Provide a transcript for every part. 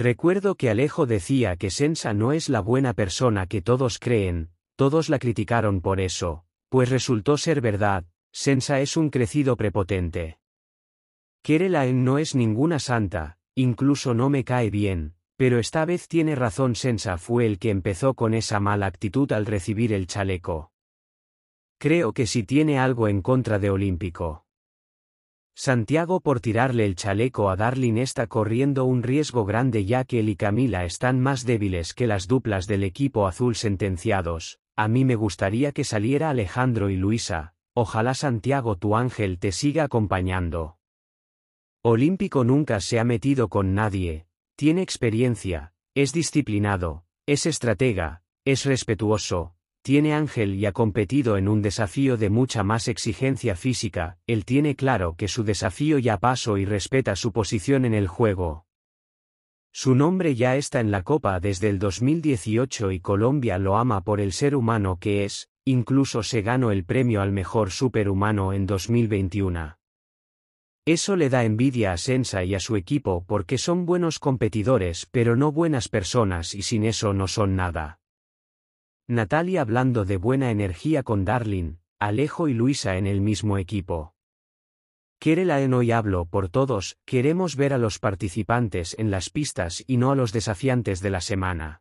Recuerdo que Alejo decía que Sensa no es la buena persona que todos creen, todos la criticaron por eso, pues resultó ser verdad, Sensa es un crecido prepotente. Kerelaen no es ninguna santa, incluso no me cae bien, pero esta vez tiene razón Sensa fue el que empezó con esa mala actitud al recibir el chaleco. Creo que si tiene algo en contra de Olímpico. Santiago por tirarle el chaleco a Darlin está corriendo un riesgo grande ya que él y Camila están más débiles que las duplas del equipo azul sentenciados. A mí me gustaría que saliera Alejandro y Luisa, ojalá Santiago tu ángel te siga acompañando. Olímpico nunca se ha metido con nadie, tiene experiencia, es disciplinado, es estratega, es respetuoso, tiene Ángel y ha competido en un desafío de mucha más exigencia física, él tiene claro que su desafío ya pasó y respeta su posición en el juego. Su nombre ya está en la Copa desde el 2018 y Colombia lo ama por el ser humano que es, incluso se ganó el premio al mejor superhumano en 2021. Eso le da envidia a Sensa y a su equipo porque son buenos competidores pero no buenas personas y sin eso no son nada. Natalia hablando de buena energía con Darling, Alejo y Luisa en el mismo equipo. Querela en hoy hablo por todos, queremos ver a los participantes en las pistas y no a los desafiantes de la semana.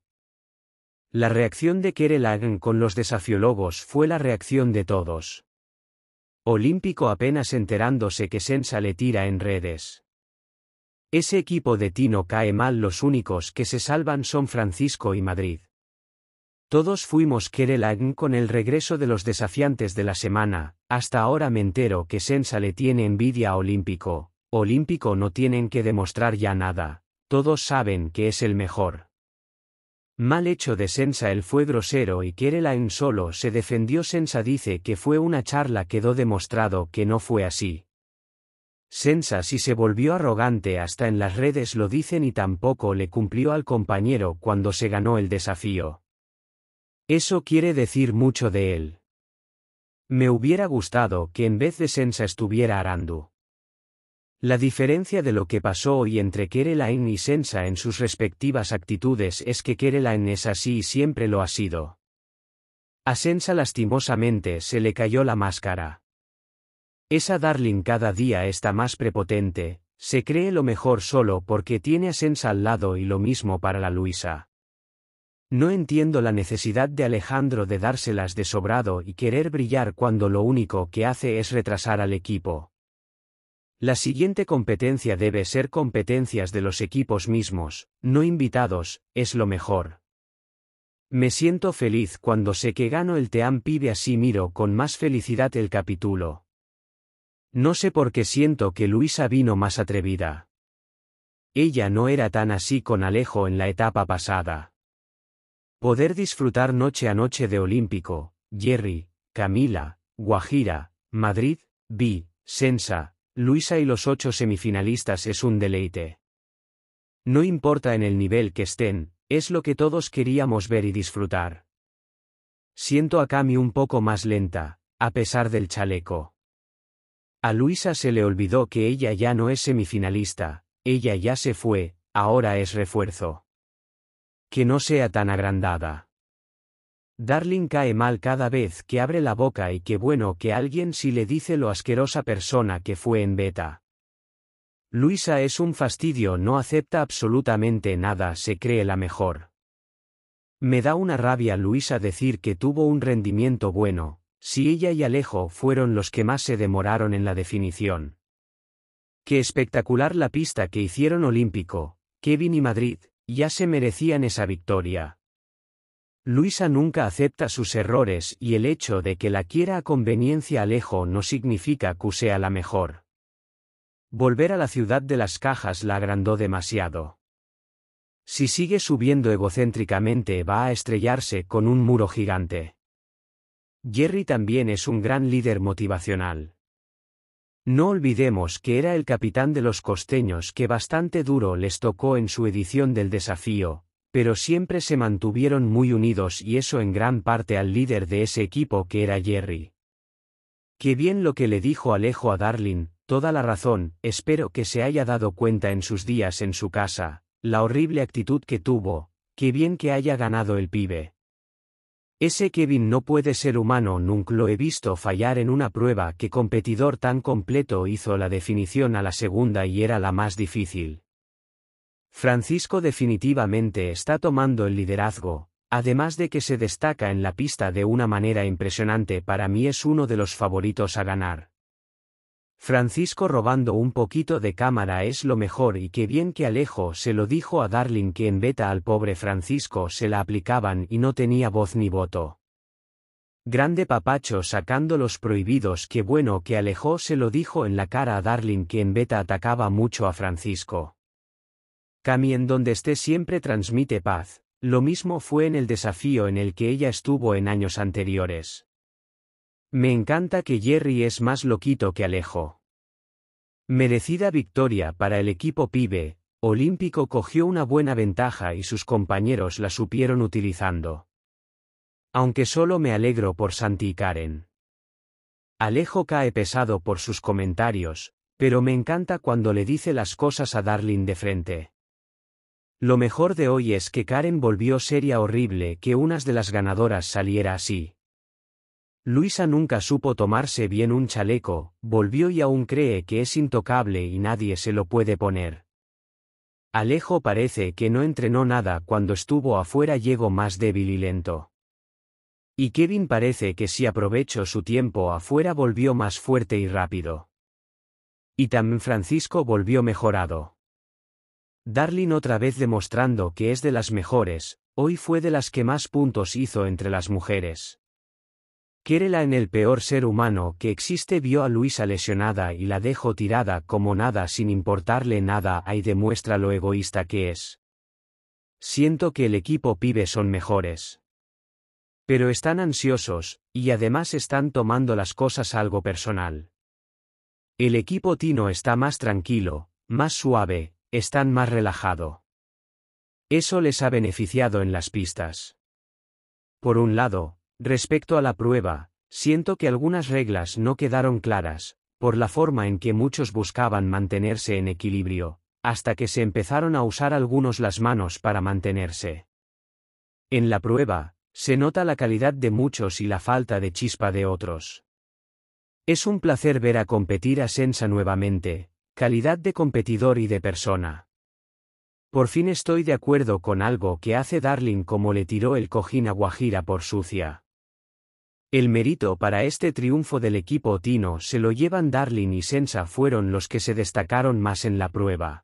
La reacción de Kerelagen con los desafiólogos fue la reacción de todos. Olímpico apenas enterándose que Sensa le tira en redes. Ese equipo de Tino cae mal los únicos que se salvan son Francisco y Madrid. Todos fuimos Kerelagn con el regreso de los desafiantes de la semana, hasta ahora me entero que Sensa le tiene envidia a Olímpico, Olímpico no tienen que demostrar ya nada, todos saben que es el mejor. Mal hecho de Sensa él fue grosero y Kerelagn solo se defendió Sensa dice que fue una charla quedó demostrado que no fue así. Sensa si se volvió arrogante hasta en las redes lo dicen y tampoco le cumplió al compañero cuando se ganó el desafío. Eso quiere decir mucho de él. Me hubiera gustado que en vez de Sensa estuviera Arandu. La diferencia de lo que pasó hoy entre Kerelain y Sensa en sus respectivas actitudes es que Kerelain es así y siempre lo ha sido. A Sensa lastimosamente se le cayó la máscara. Esa Darling cada día está más prepotente, se cree lo mejor solo porque tiene a Sensa al lado y lo mismo para la Luisa. No entiendo la necesidad de Alejandro de dárselas de sobrado y querer brillar cuando lo único que hace es retrasar al equipo. La siguiente competencia debe ser competencias de los equipos mismos, no invitados, es lo mejor. Me siento feliz cuando sé que gano el Team Pibe así miro con más felicidad el capítulo. No sé por qué siento que Luisa vino más atrevida. Ella no era tan así con Alejo en la etapa pasada. Poder disfrutar noche a noche de Olímpico, Jerry, Camila, Guajira, Madrid, Vi, Sensa, Luisa y los ocho semifinalistas es un deleite. No importa en el nivel que estén, es lo que todos queríamos ver y disfrutar. Siento a Cami un poco más lenta, a pesar del chaleco. A Luisa se le olvidó que ella ya no es semifinalista, ella ya se fue, ahora es refuerzo. Que no sea tan agrandada. Darling cae mal cada vez que abre la boca y qué bueno que alguien sí le dice lo asquerosa persona que fue en beta. Luisa es un fastidio, no acepta absolutamente nada, se cree la mejor. Me da una rabia Luisa decir que tuvo un rendimiento bueno, si ella y Alejo fueron los que más se demoraron en la definición. Qué espectacular la pista que hicieron Olímpico, Kevin y Madrid, ya se merecían esa victoria. Luisa nunca acepta sus errores y el hecho de que la quiera a conveniencia Alejo no significa que sea la mejor. Volver a la ciudad de las cajas la agrandó demasiado. Si sigue subiendo egocéntricamente va a estrellarse con un muro gigante. Jerry también es un gran líder motivacional. No olvidemos que era el capitán de los costeños que bastante duro les tocó en su edición del desafío, pero siempre se mantuvieron muy unidos y eso en gran parte al líder de ese equipo que era Jerry. Qué bien lo que le dijo Alejo a Darling, toda la razón, espero que se haya dado cuenta en sus días en su casa, la horrible actitud que tuvo, qué bien que haya ganado el pibe. Ese Kevin no puede ser humano, nunca lo he visto fallar en una prueba que competidor tan completo hizo la definición a la segunda y era la más difícil. Francisco definitivamente está tomando el liderazgo, además de que se destaca en la pista de una manera impresionante para mí es uno de los favoritos a ganar. Francisco robando un poquito de cámara es lo mejor y qué bien que Alejo se lo dijo a Darling que en beta al pobre Francisco se la aplicaban y no tenía voz ni voto. Grande papacho sacando los prohibidos qué bueno que Alejo se lo dijo en la cara a Darling que en beta atacaba mucho a Francisco. Cami en donde esté siempre transmite paz, lo mismo fue en el desafío en el que ella estuvo en años anteriores. Me encanta que Jerry es más loquito que Alejo. Merecida victoria para el equipo pibe, Olímpico cogió una buena ventaja y sus compañeros la supieron utilizando. Aunque solo me alegro por Santi y Karen. Alejo cae pesado por sus comentarios, pero me encanta cuando le dice las cosas a Darling de frente. Lo mejor de hoy es que Karen volvió seria horrible que unas de las ganadoras saliera así. Luisa nunca supo tomarse bien un chaleco, volvió y aún cree que es intocable y nadie se lo puede poner. Alejo parece que no entrenó nada cuando estuvo afuera llegó más débil y lento. Y Kevin parece que si aprovechó su tiempo afuera volvió más fuerte y rápido. Y también Francisco volvió mejorado. Darlin otra vez demostrando que es de las mejores, hoy fue de las que más puntos hizo entre las mujeres la en el peor ser humano que existe vio a Luisa lesionada y la dejó tirada como nada sin importarle nada ahí demuestra lo egoísta que es. Siento que el equipo pibe son mejores. Pero están ansiosos, y además están tomando las cosas algo personal. El equipo Tino está más tranquilo, más suave, están más relajado. Eso les ha beneficiado en las pistas. Por un lado, Respecto a la prueba, siento que algunas reglas no quedaron claras, por la forma en que muchos buscaban mantenerse en equilibrio, hasta que se empezaron a usar algunos las manos para mantenerse. En la prueba, se nota la calidad de muchos y la falta de chispa de otros. Es un placer ver a competir a Sensa nuevamente, calidad de competidor y de persona. Por fin estoy de acuerdo con algo que hace Darling como le tiró el cojín a Guajira por sucia. El mérito para este triunfo del equipo Tino se lo llevan Darling y Sensa fueron los que se destacaron más en la prueba.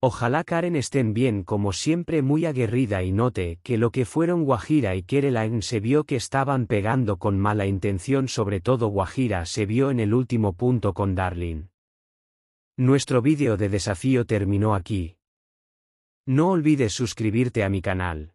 Ojalá Karen estén bien como siempre muy aguerrida y note que lo que fueron Guajira y Kerelain se vio que estaban pegando con mala intención sobre todo Guajira se vio en el último punto con Darling. Nuestro vídeo de desafío terminó aquí. No olvides suscribirte a mi canal.